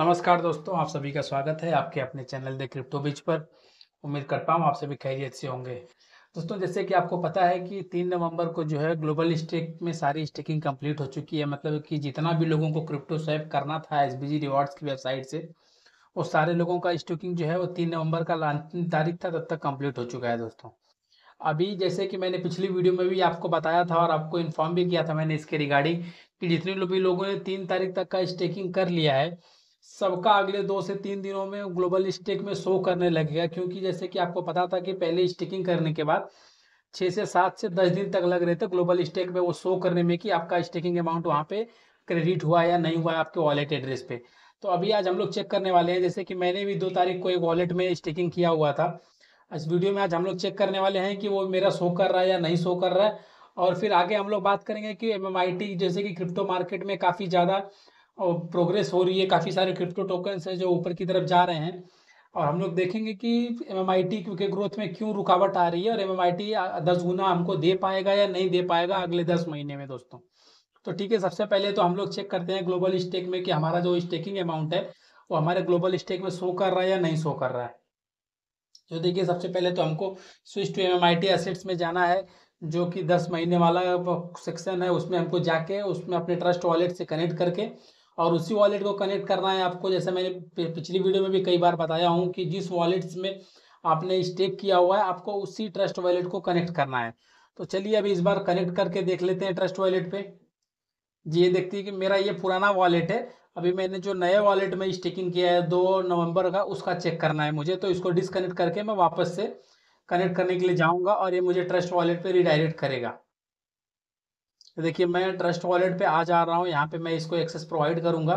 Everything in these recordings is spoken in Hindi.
नमस्कार दोस्तों आप सभी का स्वागत है आपके अपने चैनल द क्रिप्टो बीच पर उम्मीद करता हूँ आप सभी खैरियत से होंगे दोस्तों जैसे कि आपको पता है कि तीन नवंबर को जो है ग्लोबल स्टेक में सारी स्टेकिंग कंप्लीट हो चुकी है मतलब कि जितना भी लोगों को क्रिप्टो स्वैप करना था एस बी की वेबसाइट से वो सारे लोगों का स्टेकिंग जो है वो तीन नवंबर का अंतिम तारीख था तब तक कम्प्लीट हो चुका है दोस्तों अभी जैसे कि मैंने पिछली वीडियो में भी आपको बताया था और आपको इन्फॉर्म भी किया था मैंने इसके रिगार्डिंग कि जितने भी लोगों ने तीन तारीख तक का स्टेकिंग कर लिया है सबका अगले दो से तीन दिनों में ग्लोबल स्टेक में शो करने लगेगा क्योंकि जैसे कि आपको पता था कि पहले स्टेकिंग करने के बाद छः से सात से दस दिन तक लग रहे थे ग्लोबल स्टेक में वो शो करने में कि आपका स्टेकिंग अमाउंट वहाँ पे क्रेडिट हुआ या नहीं हुआ आपके वॉलेट एड्रेस पे तो अभी आज हम लोग चेक करने वाले हैं जैसे कि मैंने भी दो तारीख को एक वॉलेट में स्टेकिंग किया हुआ था इस वीडियो में आज हम लोग चेक करने वाले हैं कि वो मेरा शो कर रहा है या नहीं शो कर रहा है और फिर आगे हम लोग बात करेंगे कि एम जैसे कि क्रिप्टो मार्केट में काफ़ी ज़्यादा प्रोग्रेस हो रही है काफ़ी सारे क्रिप्टो टोकन्स हैं जो ऊपर की तरफ जा रहे हैं और हम लोग देखेंगे कि एम के ग्रोथ में क्यों रुकावट आ रही है और एम आई दस गुना हमको दे पाएगा या नहीं दे पाएगा अगले दस महीने में दोस्तों तो ठीक है सबसे पहले तो हम लोग चेक करते हैं ग्लोबल स्टेक में कि हमारा जो स्टेकिंग अमाउंट है वो हमारे ग्लोबल स्टेक में शो कर रहा है या नहीं शो कर रहा है जो तो देखिए सबसे पहले तो हमको स्विच टू एम एसेट्स में जाना है जो कि दस महीने वाला सेक्शन है उसमें हमको जाके उसमें अपने ट्रस्ट वॉलेट से कनेक्ट करके और उसी वॉलेट को कनेक्ट करना है आपको जैसे मैंने पिछली वीडियो में भी कई बार बताया हूँ कि जिस वॉलेट्स में आपने स्टेक किया हुआ है आपको उसी ट्रस्ट वॉलेट को कनेक्ट करना है तो चलिए अभी इस बार कनेक्ट करके देख लेते हैं ट्रस्ट वॉलेट पे जी ये देखती है कि मेरा ये पुराना वॉलेट है अभी मैंने जो नए वॉलेट में स्टेकिंग किया है दो नवंबर का उसका चेक करना है मुझे तो इसको डिसकनेक्ट करके मैं वापस से कनेक्ट करने के लिए जाऊंगा और ये मुझे ट्रस्ट वॉलेट पे रिडायरेक्ट करेगा तो देखिए मैं ट्रस्ट वॉलेट पे आ जा रहा हूँ यहाँ पे मैं इसको एक्सेस प्रोवाइड करूँगा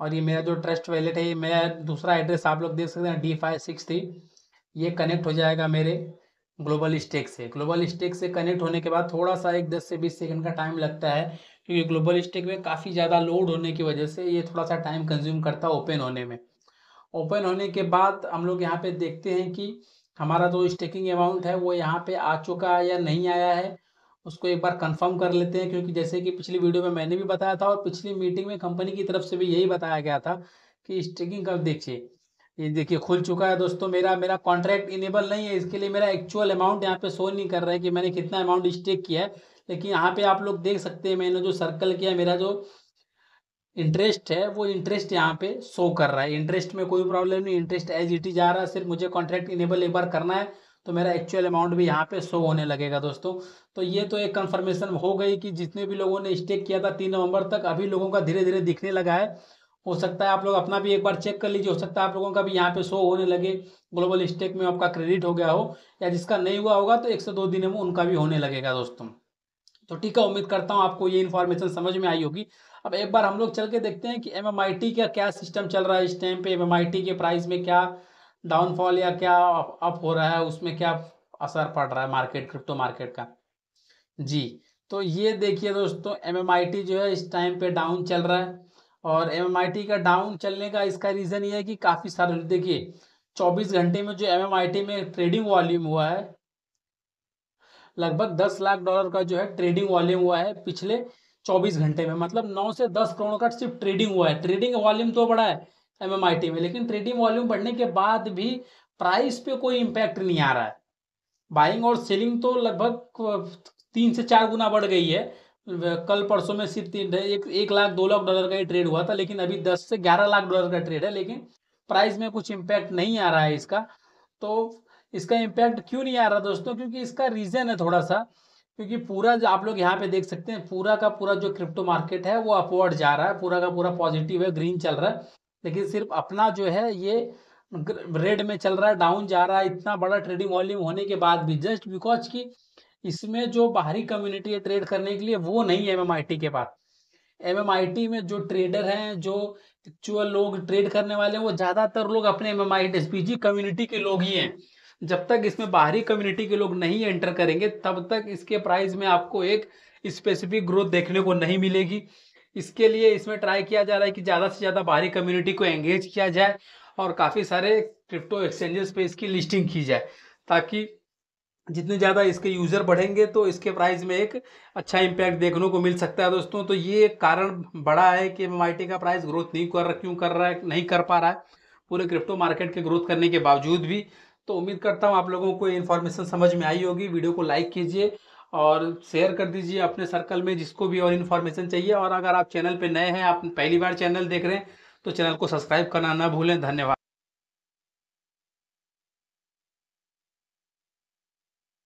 और ये मेरा जो ट्रस्ट वॉलेट है ये मेरा दूसरा एड्रेस आप लोग देख सकते हैं डी फाइव सिक्स थ्री ये कनेक्ट हो जाएगा मेरे ग्लोबल स्टेक से ग्लोबल स्टेक से कनेक्ट होने के बाद थोड़ा सा एक दस से बीस सेकेंड का टाइम लगता है क्योंकि ग्लोबल स्टेक में काफ़ी ज़्यादा लोड होने की वजह से ये थोड़ा सा टाइम कंज्यूम करता है ओपन होने में ओपन होने के बाद हम लोग यहाँ पर देखते हैं कि हमारा जो स्टेकिंग अमाउंट है वो यहाँ पर आ चुका है या नहीं आया है उसको एक बार कंफर्म कर लेते हैं क्योंकि जैसे कि पिछली वीडियो में मैंने भी बताया था और पिछली मीटिंग में कंपनी की तरफ से भी यही बताया गया था कि स्टेकिंग कब देखिए ये देखिए खुल चुका है दोस्तों मेरा मेरा कॉन्ट्रैक्ट इनेबल नहीं है इसके लिए मेरा एक्चुअल अमाउंट यहाँ पे शो नहीं कर रहा है कि मैंने कितना अमाउंट स्टेक किया है लेकिन यहाँ पे आप लोग देख सकते हैं मैंने जो सर्कल किया मेरा जो इंटरेस्ट है वो इंटरेस्ट यहाँ पे शो कर रहा है इंटरेस्ट में कोई प्रॉब्लम नहीं इंटरेस्ट एज इट इज आ रहा है सिर्फ मुझे कॉन्ट्रैक्ट इनेबल एक बार करना है तो मेरा एक्चुअल अमाउंट भी यहाँ पे शो होने लगेगा दोस्तों तो ये तो एक कंफर्मेशन हो गई कि जितने भी लोगों ने स्टेक किया था तीन नवंबर तक अभी लोगों का धीरे धीरे दिखने लगा है हो सकता है आप लोग अपना भी एक बार चेक कर लीजिए हो सकता है आप लोगों का भी यहाँ पे शो होने लगे ग्लोबल स्टेक में आपका क्रेडिट हो गया हो या जिसका नहीं हुआ होगा तो एक से दो दिन में उनका भी होने लगेगा दोस्तों तो ठीक है उम्मीद करता हूँ आपको ये इन्फॉर्मेशन समझ में आई होगी अब एक बार हम लोग चल के देखते हैं कि एम का क्या सिस्टम चल रहा है इस टाइम पे एम के प्राइस में क्या डाउनफॉल या क्या अप हो रहा है उसमें क्या असर पड़ रहा है मार्केट क्रिप्टो मार्केट का जी तो ये देखिए दोस्तों एम जो है इस टाइम पे डाउन चल रहा है और एम का डाउन चलने का इसका रीज़न ये है कि काफ़ी सारे देखिए 24 घंटे में जो एम में ट्रेडिंग वॉल्यूम हुआ है लगभग 10 लाख डॉलर का जो है ट्रेडिंग वॉल्यूम हुआ है पिछले 24 घंटे में मतलब 9 से 10 करोड़ का सिर्फ ट्रेडिंग हुआ है ट्रेडिंग वॉल्यूम तो बड़ा है एम में लेकिन ट्रेडिंग वॉल्यूम बढ़ने के बाद भी प्राइस पे कोई इम्पैक्ट नहीं आ रहा है बाइंग और सेलिंग तो लगभग तीन से चार गुना बढ़ गई है कल परसों में सिर्फ तीन एक, एक लाख दो लाख डॉलर का ही ट्रेड हुआ था लेकिन अभी दस से ग्यारह लाख डॉलर का ट्रेड है लेकिन प्राइस में कुछ इम्पैक्ट नहीं आ रहा है इसका तो इसका इम्पैक्ट क्यों नहीं आ रहा दोस्तों क्योंकि इसका रीज़न है थोड़ा सा क्योंकि पूरा जो आप लोग यहाँ पे देख सकते हैं पूरा का पूरा जो क्रिप्टो मार्केट है वो अपवर्ड जा रहा है पूरा का पूरा पॉजिटिव है ग्रीन चल रहा है लेकिन सिर्फ अपना जो है ये रेड में चल रहा है डाउन जा रहा है इतना बड़ा ट्रेडिंग वॉल्यूम होने के बाद भी जस्ट बिकॉज की इसमें जो बाहरी कम्युनिटी है ट्रेड करने के लिए वो नहीं है एम के पास एम में जो ट्रेडर हैं जो एक्चुअल लोग ट्रेड करने वाले हैं वो ज़्यादातर लोग अपने एम एम कम्युनिटी के लोग ही हैं जब तक इसमें बाहरी कम्युनिटी के लोग नहीं एंटर करेंगे तब तक इसके प्राइस में आपको एक स्पेसिफिक ग्रोथ देखने को नहीं मिलेगी इसके लिए इसमें ट्राई किया जा रहा है कि ज़्यादा से ज़्यादा बाहरी कम्युनिटी को एंगेज किया जाए और काफ़ी सारे क्रिप्टो एक्सचेंजेस पे इसकी लिस्टिंग की जाए ताकि जितने ज़्यादा इसके यूज़र बढ़ेंगे तो इसके प्राइस में एक अच्छा इम्पैक्ट देखने को मिल सकता है दोस्तों तो ये एक कारण बड़ा है कि एम का प्राइस ग्रोथ नहीं कर क्यों कर रहा है नहीं कर पा रहा है पूरे क्रिप्टो मार्केट के ग्रोथ करने के बावजूद भी तो उम्मीद करता हूँ आप लोगों को इन्फॉर्मेशन समझ में आई होगी वीडियो को लाइक कीजिए और शेयर कर दीजिए अपने सर्कल में जिसको भी और इन्फॉर्मेशन चाहिए और अगर आप चैनल पर नए हैं आप पहली बार चैनल देख रहे हैं तो चैनल को सब्सक्राइब करना ना भूलें धन्यवाद